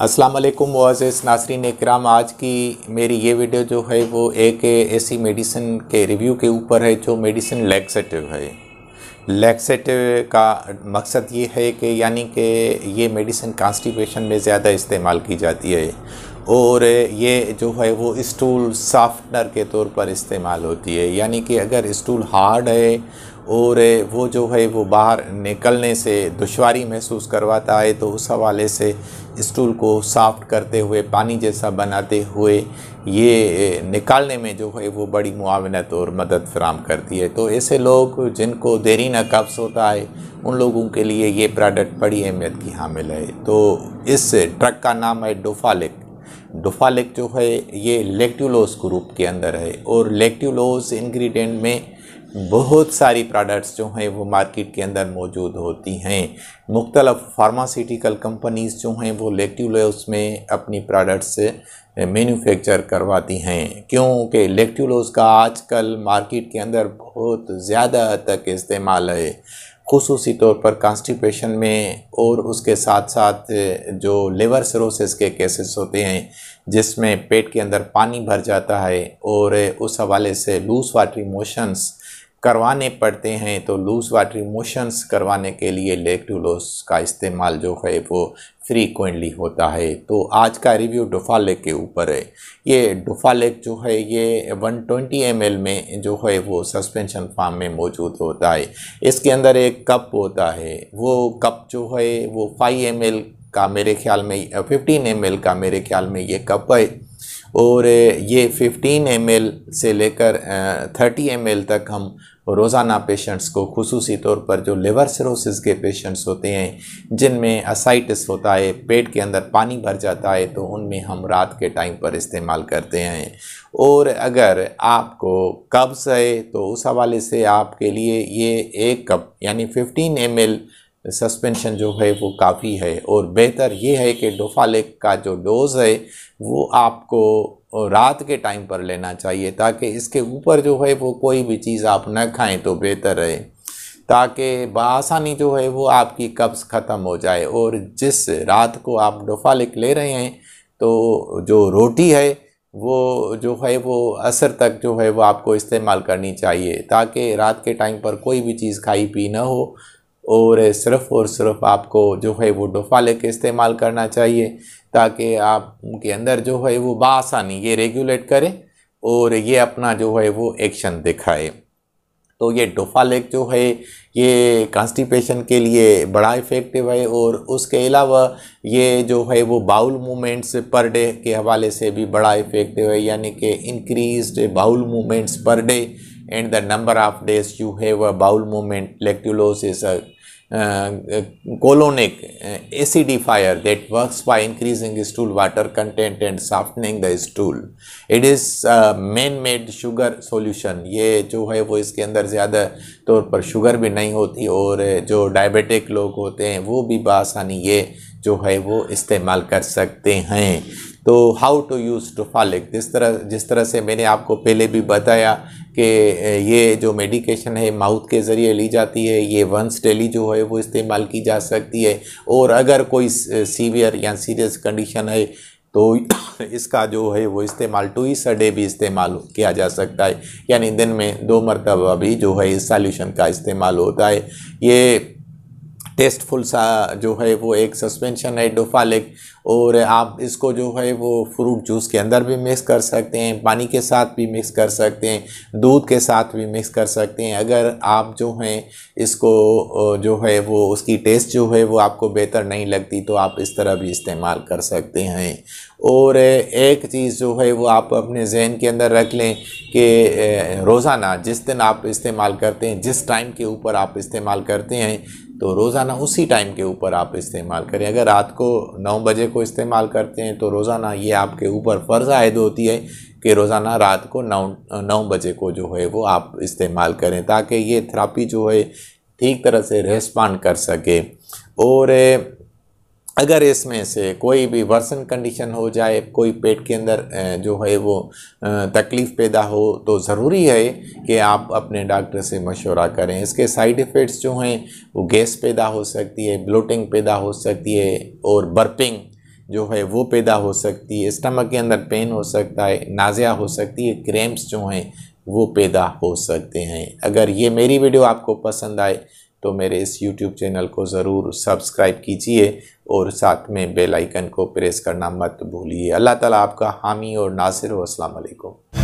असलम नासरी नासरीन इकराम आज की मेरी ये वीडियो जो है वो एक ऐसी मेडिसिन के रिव्यू के ऊपर है जो मेडिसिन लैक्सेटिव है लैक्सेटिव का मकसद ये है कि यानी कि ये मेडिसिन कॉन्स्टिपेशन में ज़्यादा इस्तेमाल की जाती है और ये जो है वो स्टूल साफ्टनर के तौर पर इस्तेमाल होती है यानी कि अगर स्टूल हार्ड है और वो जो है वो बाहर निकलने से दुशारी महसूस करवाता है तो उस हवाले से स्टूल को साफ़्ट करते हुए पानी जैसा बनाते हुए ये निकालने में जो है वो बड़ी मुआवनत और मदद फ्राहम करती है तो ऐसे लोग जिनको देरी न कब्ज़ होता है उन लोगों के लिए ये प्रोडक्ट बड़ी अहमियत की हामिल है तो इस ट्रक का नाम है डोफालिक डोफालिक जो है ये लेक्टुलोस ग्रुप के अंदर है और लेक्टुलोस इंग्रेडिएंट में बहुत सारी प्रोडक्ट्स जो हैं वो मार्केट के अंदर मौजूद होती हैं मुख्तलफ फार्मासीटिकल कंपनीज़ जो हैं वो लेक्टिव में अपनी प्रोडक्ट्स मैन्युफैक्चर करवाती हैं क्योंकि लेक्टिलोज का आजकल मार्केट के अंदर बहुत ज़्यादा तक इस्तेमाल है खसूस तौर पर कॉन्स्टिपेशन में और उसके साथ साथ जो लिवर सरोसिस के केसेस होते हैं जिसमें पेट के अंदर पानी भर जाता है और उस हवाले से लूज वाटर मोशंस करवाने पड़ते हैं तो लूज वाटर मोशंस करवाने के लिए लेक्टूलोस का इस्तेमाल जो है वो फ्रीक्वेंटली होता है तो आज का रिव्यू डोफालेक के ऊपर है ये डोफालेक जो है ये 120 ट्वेंटी में जो है वो सस्पेंशन फार्म में मौजूद होता है इसके अंदर एक कप होता है वो कप जो है वो 5 एम का मेरे ख्याल में 15 एम का मेरे ख्याल में ये कप है और ये 15 एम से लेकर 30 एम तक हम रोज़ाना पेशेंट्स को खसूसी तौर पर जो लिवर सरोसिस के पेशेंट्स होते हैं जिनमें असाइटिस होता है पेट के अंदर पानी भर जाता है तो उनमें हम रात के टाइम पर इस्तेमाल करते हैं और अगर आपको कब्ज़ है तो उस हवाले से आपके लिए ये एक कप यानी 15 एम सस्पेंशन जो है वो काफ़ी है और बेहतर ये है कि डोफालेक का जो डोज़ है वो आपको रात के टाइम पर लेना चाहिए ताकि इसके ऊपर जो है वो कोई भी चीज़ आप न खाएं तो बेहतर रहे ताकि बसानी जो है वो आपकी कब्ज़ ख़त्म हो जाए और जिस रात को आप डोफालिक ले रहे हैं तो जो रोटी है वो जो है वो असर तक जो है वो आपको इस्तेमाल करनी चाहिए ताकि रात के टाइम पर कोई भी चीज़ खाई पी ना हो और सिर्फ़ और सिर्फ आपको जो है वो डोफा के इस्तेमाल करना चाहिए ताकि आप अंदर जो है वो बासानी ये रेगुलेट करें और ये अपना जो है वो एक्शन दिखाए तो ये डोफा लेक जो है ये कॉन्स्टिपेशन के लिए बड़ा इफ़ेक्टिव है और उसके अलावा ये जो है वो बाउल मूवमेंट्स पर डे के हवाले से भी बड़ा इफ़ेक्टिव है यानी कि increased bowel movements per day and the number of days you have a bowel movement lactulose is colonic acidifier that works by increasing stool water content and softening the stool it is man made sugar solution ये जो है वो इसके अंदर ज़्यादा तौर पर sugar भी नहीं होती और जो डायबिटिक लोग होते हैं वो भी बासानी ये जो है वो इस्तेमाल कर सकते हैं तो हाउ टू यूज़ ट्रोफालिक जिस तरह जिस तरह से मैंने आपको पहले भी बताया कि ये जो मेडिकेशन है माउथ के ज़रिए ली जाती है ये वंस डेली जो है वो इस्तेमाल की जा सकती है और अगर कोई सीवियर या सीरियस कंडीशन है तो इसका जो है वो इस्तेमाल टू इस डे भी इस्तेमाल किया जा सकता है यानी दिन में दो मरतबा भी जो है इस सॉल्यूशन का इस्तेमाल होता है ये टेस्टफुल सा जो है वो एक सस्पेंशन है डोफालिक और आप इसको जो है वो फ्रूट जूस के अंदर भी मिक्स कर सकते हैं पानी के साथ भी मिक्स कर सकते हैं दूध के साथ भी मिक्स कर सकते हैं अगर आप जो हैं इसको जो है वो उसकी टेस्ट जो है वो आपको बेहतर नहीं लगती तो आप इस तरह भी इस्तेमाल कर सकते हैं और एक चीज़ जो है वो आप अपने जहन के अंदर रख लें कि रोज़ाना जिस दिन आप इस्तेमाल करते हैं जिस टाइम के ऊपर आप इस्तेमाल करते हैं तो रोज़ाना उसी टाइम के ऊपर आप इस्तेमाल करें अगर रात को नौ बजे को इस्तेमाल करते हैं तो रोज़ाना ये आपके ऊपर फ़र्ज़ आयद होती है कि रोज़ाना रात को नौ नौ बजे को जो है वो आप इस्तेमाल करें ताकि ये थेरापी जो है ठीक तरह से रेस्पॉन्ड कर सके और अगर इसमें से कोई भी वर्सन कंडीशन हो जाए कोई पेट के अंदर जो है वो तकलीफ़ पैदा हो तो ज़रूरी है कि आप अपने डॉक्टर से मशवरा करें इसके साइड इफ़ेक्ट्स जो हैं वो गैस पैदा हो सकती है ब्लोटिंग पैदा हो सकती है और बर्पिंग जो है वो पैदा हो सकती है स्टमक के अंदर पेन हो सकता है नाजिया हो सकती है क्रेम्प्स जो हैं वो पैदा हो सकते हैं अगर ये मेरी वीडियो आपको पसंद आए तो मेरे इस YouTube चैनल को ज़रूर सब्सक्राइब कीजिए और साथ में बेल आइकन को प्रेस करना मत भूलिए अल्लाह ताला आपका हामी और नासिर वालेकुम